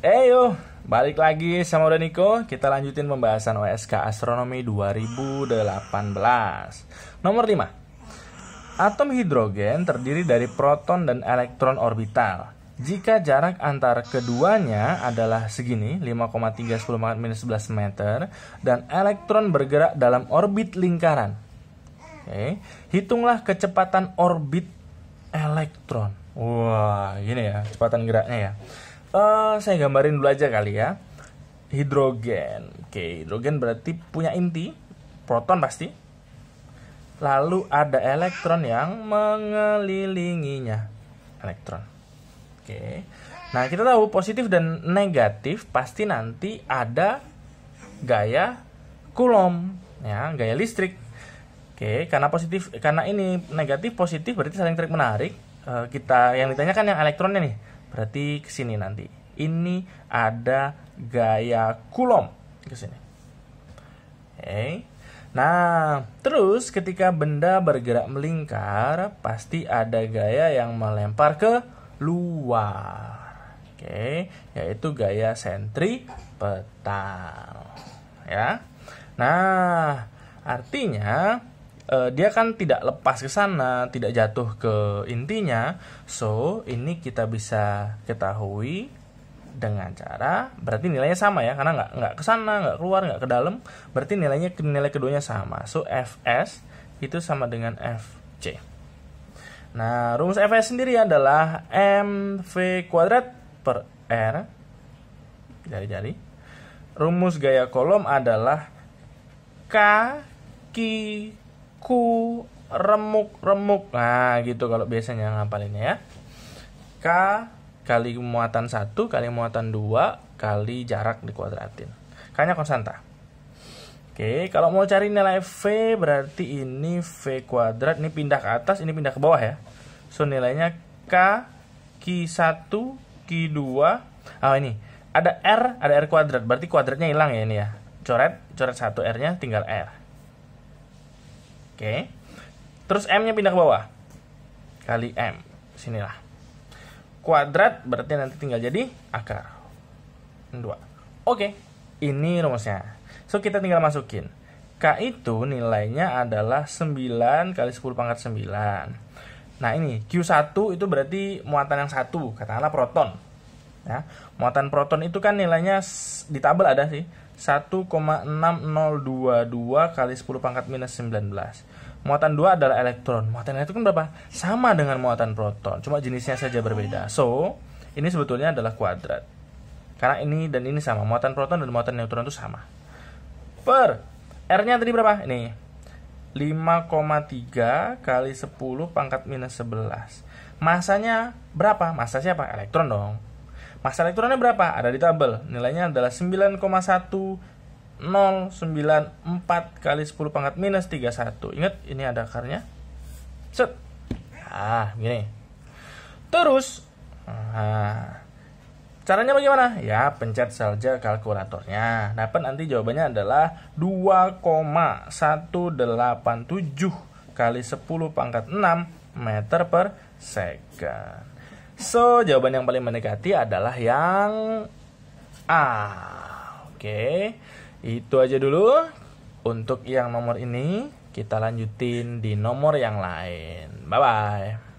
Eyo, balik lagi sama udah Niko. Kita lanjutin pembahasan OSK Astronomi 2018. Nomor 5. Atom hidrogen terdiri dari proton dan elektron orbital. Jika jarak antara keduanya adalah segini, 5,3 10 11 meter, dan elektron bergerak dalam orbit lingkaran. Oke, hitunglah kecepatan orbit elektron. Wah, wow, gini ya, kecepatan geraknya ya uh, saya gambarin dulu aja kali ya hidrogen oke okay, hidrogen berarti punya inti proton pasti lalu ada elektron yang mengelilinginya elektron oke okay. nah kita tahu positif dan negatif pasti nanti ada gaya Coulomb ya gaya listrik Oke, karena positif, karena ini negatif positif berarti saling tarik menarik. Eh, kita yang ditanyakan yang elektronnya nih. Berarti ke sini nanti. Ini ada gaya kulom ke sini. Oke. Nah, terus ketika benda bergerak melingkar, pasti ada gaya yang melempar ke luar. Oke, yaitu gaya sentripetal. Ya. Nah, artinya uh, dia kan tidak lepas ke sana, tidak jatuh ke intinya. So, ini kita bisa ketahui dengan cara berarti nilainya sama ya karena nggak nggak ke sana nggak keluar nggak ke dalam berarti nilainya nilai keduanya sama so fs itu sama dengan fc nah rumus fs sendiri adalah mv kuadrat per r jari-jari rumus gaya kolom adalah k ki ku remuk remuk nah gitu kalau biasanya ngapalinnya ya k kali muatan satu kali muatan dua kali jarak dikuadratin k nya konstanta Oke, kalau mau cari nilai V berarti ini V kuadrat, ini pindah ke atas, ini pindah ke bawah ya. So nilainya K, q satu q dua. ah ini, ada R, ada R kuadrat, berarti kuadratnya hilang ya ini ya. Coret, coret satu R-nya tinggal R. Oke. Terus M-nya pindah ke bawah. Kali M. Sinilah. Kuadrat berarti nanti tinggal jadi akar. 2. Oke. Ini rumusnya. So, kita tinggal masukin. K itu nilainya adalah 9 kali 10 pangkat 9. Nah ini Q1 itu berarti muatan yang satu, katakanlah proton. Ya, muatan proton itu kan nilainya di tabel ada sih 1,6022 kali 10 pangkat minus 19. Muatan 2 adalah elektron. Muatan elektron berapa? Sama dengan muatan proton, cuma jenisnya saja berbeda. So, ini sebetulnya adalah kuadrat. Karena ini dan ini sama, muatan proton dan muatan neutron itu sama. Per R-nya tadi berapa? Ini 5,3 kali 10 pangkat minus 11. Masanya berapa? Masa siapa? Elektron dong. Masa elektorannya berapa? Ada di tabel. Nilainya adalah 9,1094 kali 10 pangkat minus 31. Ingat, ini ada akarnya. Set. Ah, gini. Terus, nah, caranya bagaimana? Ya, pencet saja kalkulatornya. Dapat nanti jawabannya adalah 2,187 kali 10 pangkat 6 meter per second. So, jawaban yang paling mendekati adalah yang A. Oke, okay. itu aja dulu. Untuk yang nomor ini, kita lanjutin di nomor yang lain. Bye-bye.